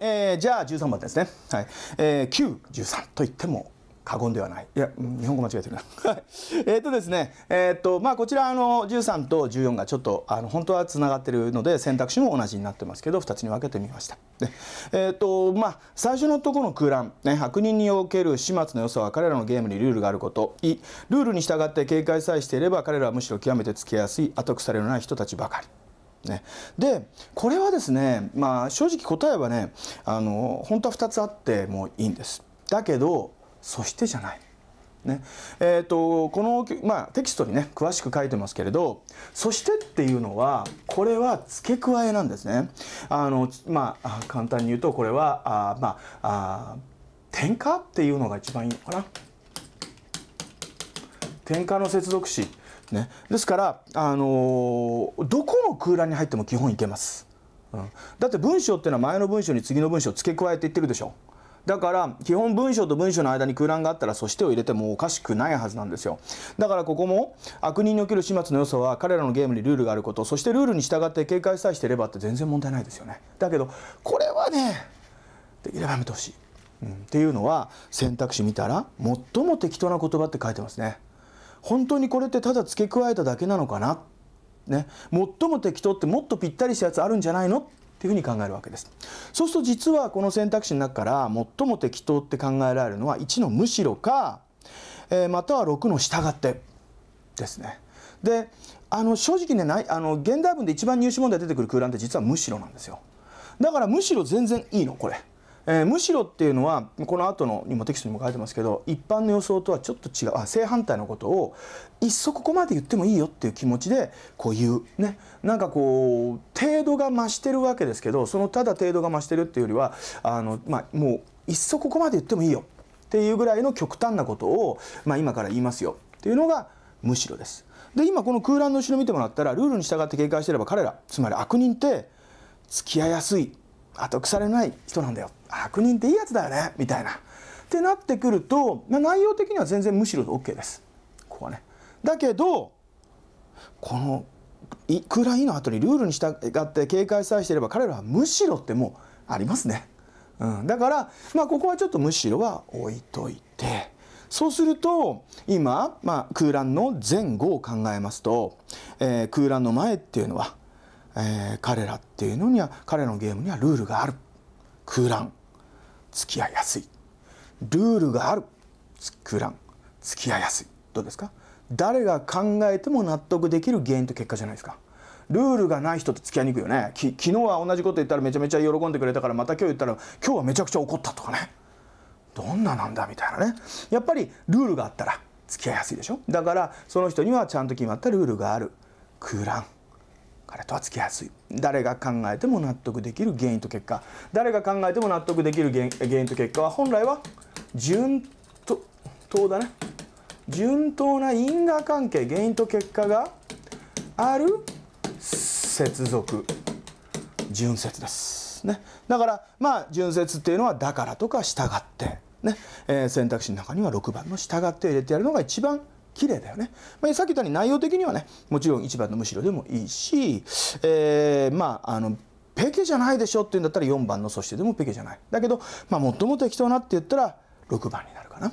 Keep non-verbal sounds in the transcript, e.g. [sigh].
えー、じゃあ13番ですね、はいえー、913と言っても過言ではないいや日本語間違えてるな [laughs] えっとですねえー、っとまあこちらの13と14がちょっとあの本当はつながってるので選択肢も同じになってますけど2つに分けてみましたでえー、っとまあ最初のところの空欄、ね、悪人における始末の良さは彼らのゲームにルールがあることいルールに従って警戒さえしていれば彼らはむしろ極めてつけやすい後腐れのない人たちばかりね、でこれはですね、まあ、正直答えはねあの本当は2つあってもいいんです。だけどそしてじゃない。ねえーと、この、まあ、テキストにね詳しく書いてますけれど「そして」っていうのはこれは付け加えなんですね。あのまあ、簡単に言うとこれはあ、まあ、あ点火っていうのが一番いいのかな。点火の接続詞ね、ですから、あのー、どこ空欄に入っても基本いけます、うん、だって文章っていうのは前の文章に次の文章を付け加えていってるでしょだから基本文章と文章の間に空欄があったら「そして」を入れてもおかしくないはずなんですよだからここも悪人における始末の良さは彼らのゲームにルールがあることそしてルールに従って警戒さえしてればって全然問題ないですよねだけどこれはねできればやめてほしい、うん、っていうのは選択肢見たら最も適当な言葉って書いてますね本当にこれってただ付け加えただけなのかなっね、最も適当ってもっとぴったりしたやつあるんじゃないのっていうふうに考えるわけです。そうすると実はこの選択肢の中から最も適当って考えられるのは1のむしろか、えー、または6の従ってですね。であの正直ねないあの現代文で一番入試問題出てくる空欄って実はむしろなんですよ。だからむしろ全然いいのこれ。えー、むしろっていうのはこの後のにもテキストにも書いてますけど一般の予想とはちょっと違うあ正反対のことをいっそここまで言ってもいいよっていう気持ちでこう言うねなんかこう程度が増してるわけですけどそのただ程度が増してるっていうよりはあの、まあ、もういっそここまで言ってもいいよっていうぐらいの極端なことを、まあ、今から言いますよっていうのがむしろです。で今この空欄の後ろ見てもらったらルールに従って警戒してれば彼らつまり悪人って付き合いやすい後腐れない人なんだよ悪人っていいやつだよねみたいなってなってくると内容的には全然むしろ OK ですここはねだけどこのいくらいの後にルールに従って警戒さえしていれば彼らはむしろってもうありますね、うん、だから、まあ、ここはちょっとむしろは置いといてそうすると今、まあ、空欄の前後を考えますと、えー、空欄の前っていうのは、えー、彼らっていうのには彼らのゲームにはルールがある空欄付き合いやすいルールがある空欄付き合いやすいどうですか誰が考えても納得できる原因と結果じゃないですかルールがない人と付き合いにくいよね昨日は同じこと言ったらめちゃめちゃ喜んでくれたからまた今日言ったら今日はめちゃくちゃ怒ったとかねどんななんだみたいなねやっぱりルールがあったら付き合いやすいでしょだからその人にはちゃんと決まったルールがある空欄彼とは付き合いやすい誰が考えても納得できる原因と結果誰が考えても納得できる原因と結果は本来は順当だね順当な因果関係原因と結果がある接続純接です、ね、だからまあ純接っていうのは「だから」とか「従って」ねえー、選択肢の中には6番の「従って」を入れてやるのが一番綺麗だよね、まあ、さっき言ったように内容的にはねもちろん1番のむしろでもいいし、えー、まああのペケじゃないでしょって言うんだったら4番のそしてでもペケじゃないだけど、まあ、最も適当なって言ったら6番になるかな。